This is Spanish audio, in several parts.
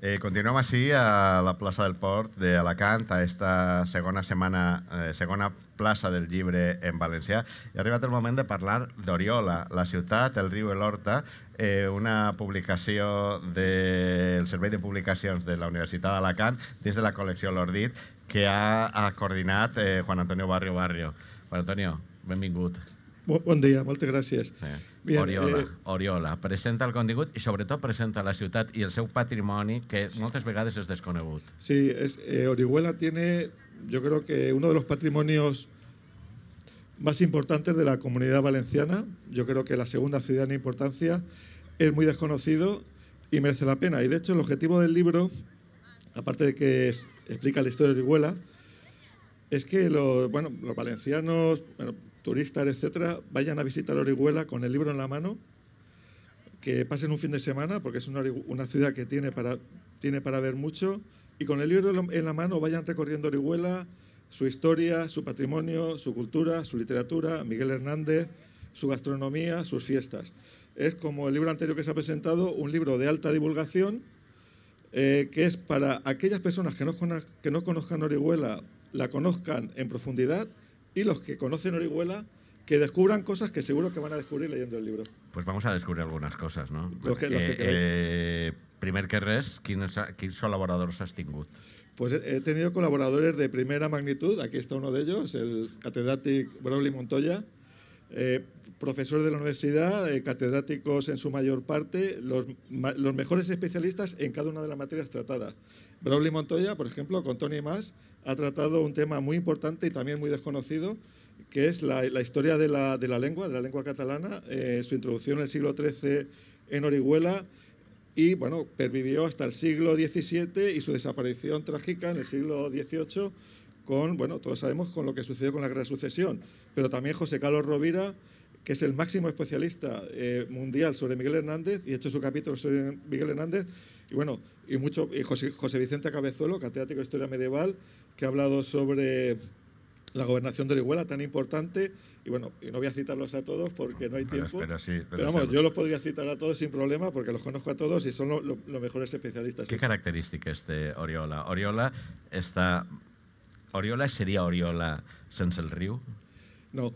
Eh, continuem així a la plaça del Port d'Alacant, a esta segona setmana, eh, segona plaça del llibre en valencià. I ha arribat el moment de parlar d'Oriola, la ciutat, el riu i l'horta, eh, una publicació del de... Servei de Publicacions de la Universitat d'Alacant dins de la col·lecció L'Ordit que ha, ha coordinat eh, Juan Antonio Barrio Barrio. Juan Antonio, benvingut. Buen día, muchas gracias. Oriola, eh, Oriola, presenta el y sobre todo presenta la ciudad y el seu patrimonio que muchas moltes vegades és desconegut. Sí, es, eh, Orihuela tiene, yo creo que uno de los patrimonios más importantes de la comunidad valenciana. Yo creo que la segunda ciudad en importancia es muy desconocido y merece la pena. Y de hecho el objetivo del libro, aparte de que explica la historia de Orihuela, es que los, bueno, los valencianos, turistas, etcétera, vayan a visitar Orihuela con el libro en la mano, que pasen un fin de semana, porque es una, ciudad que tiene para, tiene para ver mucho, y con el libro en la mano vayan recorriendo Orihuela, su historia, su patrimonio, su cultura, su literatura, Miguel Hernández, su gastronomía, sus fiestas. Es como el libro anterior que se ha presentado, un libro de alta divulgación, eh, que es para aquellas personas que no, que no conozcan Orihuela, la conozcan en profundidad y los que conocen Orihuela que descubran cosas que seguro que van a descubrir leyendo el libro. Pues vamos a descubrir algunas cosas, no? Los que, eh, eh, primer que res, ¿quién Pues he tenido colaboradores de primera magnitud, aquí está uno de ellos, el catedrático Broly Montoya, eh, profesores de la universidad, eh, catedráticos en su mayor parte, los, mejores especialistas en cada una de las materias tratadas. Braulio Montoya, por ejemplo, con Tony Mas, ha tratado un tema muy importante y también muy desconocido, que es la, historia de la, lengua, de la lengua catalana, eh, su introducción en el siglo XIII en Orihuela y, bueno, pervivió hasta el siglo XVII y su desaparición trágica en el siglo XVIII con, bueno, todos sabemos con lo que sucedió con la Gran Sucesión, pero también José Carlos Rovira, que es el máximo especialista eh, mundial sobre Miguel Hernández y ha hecho su capítulo sobre Miguel Hernández. Y bueno, y mucho, y José, Vicente Cabezuelo, catedrático de Historia Medieval, que ha hablado sobre la gobernación de Orihuela, tan importante. Y bueno, y no voy a citarlos a todos porque no hay tiempo. pero, vamos, yo los podría citar a todos sin problema porque los conozco a todos y son los mejores especialistas. ¿Qué características de Oriola? Oriola está Oriola sería Oriola sense el río? No,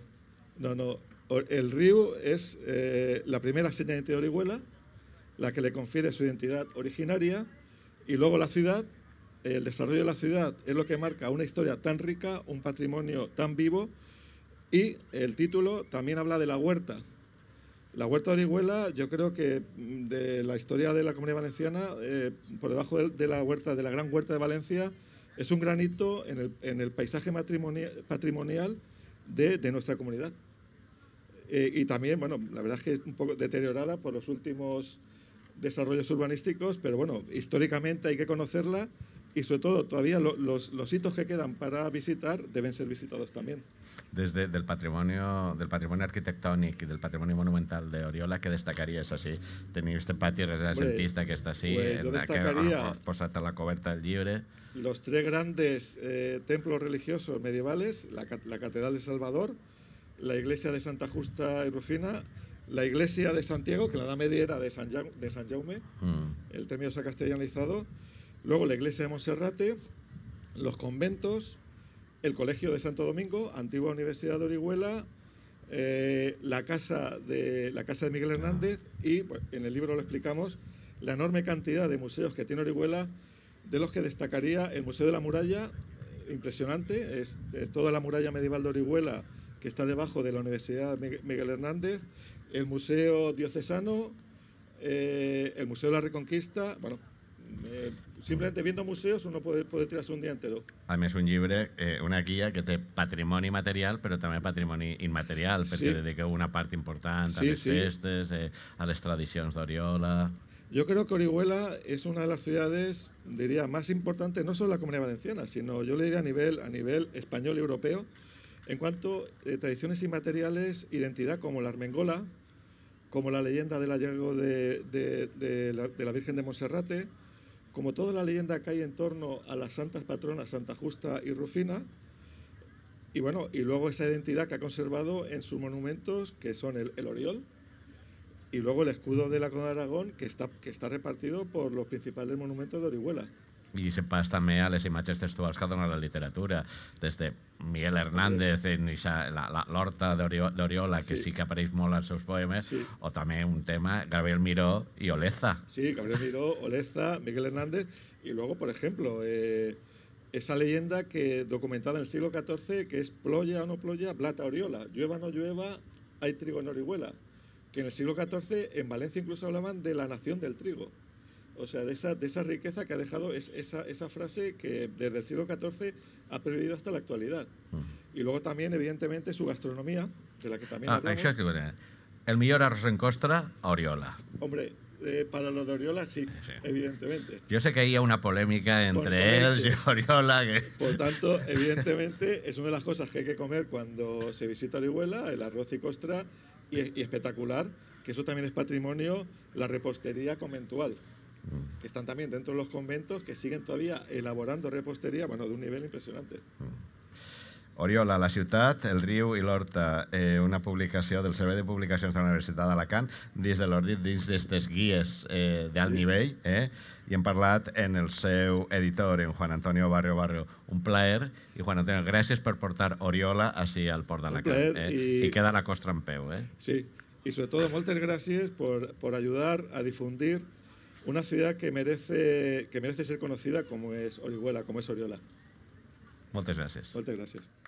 no, no. El río es eh, la primera seña de Orihuela, la que le confiere su identidad originaria, y luego la ciudad, el desarrollo de la ciudad es lo que marca una historia tan rica, un patrimonio tan vivo, y el título también habla de la huerta. La huerta de Orihuela, yo creo que mm, de la historia de la comunidad valenciana, eh, por debajo de la huerta, de la gran huerta de Valencia, es un granito en el, paisaje patrimonial de, nuestra comunidad. Eh, y también, bueno, la verdad es que es un poco deteriorada por los últimos desarrollos urbanísticos, pero bueno, históricamente hay que conocerla y sobre todo todavía lo, los, los, hitos que quedan para visitar deben ser visitados también. Desde del patrimonio, del patrimonio arquitectónico y del patrimonio monumental de Oriola, ¿qué destacarías así? Tenéis este pati renaixentista que está así, pues, en, que han posat la coberta del libre. Los tres grandes eh, templos religiosos medievales, la, la Catedral de Salvador, la iglesia de Santa Justa y Rufina, la iglesia de Santiago, que la edad media era de San, ja de San Jaume, mm. el término se ha castellanizado, Luego la iglesia de Monserrate, los conventos, el colegio de Santo Domingo, antigua Universidad de Orihuela, eh, la, casa de, la casa de Miguel Hernández y en el libro lo explicamos la enorme cantidad de museos que tiene Orihuela, de los que destacaría el Museo de la Muralla, impresionante, es toda la muralla medieval de Orihuela que está debajo de la Universidad Miguel Hernández, el Museo Diocesano, eh, el Museo de la Reconquista, bueno, eh, simplemente viendo museos uno puede, puede, tirarse un día entero. A mí es un libre eh, una guía que te patrimonio material, pero también patrimonio inmaterial, porque sí. una parte importante a las sí. festes, eh, a tradiciones, de Yo creo que Orihuela es una de las ciudades, diría, más importantes, no solo la Comunidad Valenciana, sino yo le diría a nivel, a nivel español y europeo, en cuanto a eh, tradiciones inmateriales, identidad como la armengola, como la leyenda del hallazgo de, de, la, la, Virgen de Monserrate, como toda la leyenda que hay en torno a las santas patronas Santa Justa y Rufina, y bueno, y luego esa identidad que ha conservado en sus monumentos, que son el, Oriol, y luego el escudo de la Corona de Aragón, que está, que está repartido por los principales monumentos de Orihuela se pasa también a les imatges textuals que en la literatura, desde Miguel Hernández en de Oriola, que sí. que apareix molt sus poemas, o también un tema, Gabriel Miró y Oleza. Sí, Gabriel Miró, Oleza, Miguel Hernández, y luego, por ejemplo, eh, esa leyenda que documentada en el siglo XIV, que es ploya o no ploya, plata Oriola, llueva o no llueva, hay trigo en Orihuela, que en el siglo XIV en Valencia incluso hablaban de la nación del trigo. O sea, de esa, riqueza que ha dejado es, esa, frase que desde el siglo XIV ha prohibido hasta la actualidad. Mm. Y luego también, evidentemente, su gastronomía, de la que también ah, hablamos. El mejor arroz en costra, Oriola. Hombre, eh, para los de Oriola sí, evidentemente. Yo sé que hay una polémica entre él y Oriola. Que... Por tanto, evidentemente, es una de las cosas que hay que comer cuando se visita Orihuela, el arroz y costra, y, y espectacular, que eso también es patrimonio, la repostería conventual. que están también dentro de los conventos, que siguen todavía elaborando repostería, bueno, de un nivel impresionante. Mm. Oriola, la ciutat, el riu i l'horta, eh, una publicació del Servei de Publicacions de la Universitat d'Alacant, dins de l'ordit, dins d'aquestes guies eh, d'alt sí. nivell, eh, i hem parlat en el seu editor, en Juan Antonio Barrio Barrio. Un plaer, i Juan Antonio, gràcies per portar Oriola així al port d'Alacant. Eh, i... I queda la costra en peu. Eh? Sí, i sobretot moltes gràcies per, per ajudar a difundir Una ciudad que merece, que merece ser conocida como es Orihuela, como es Oriola. Muchas gracias. Muchas gracias.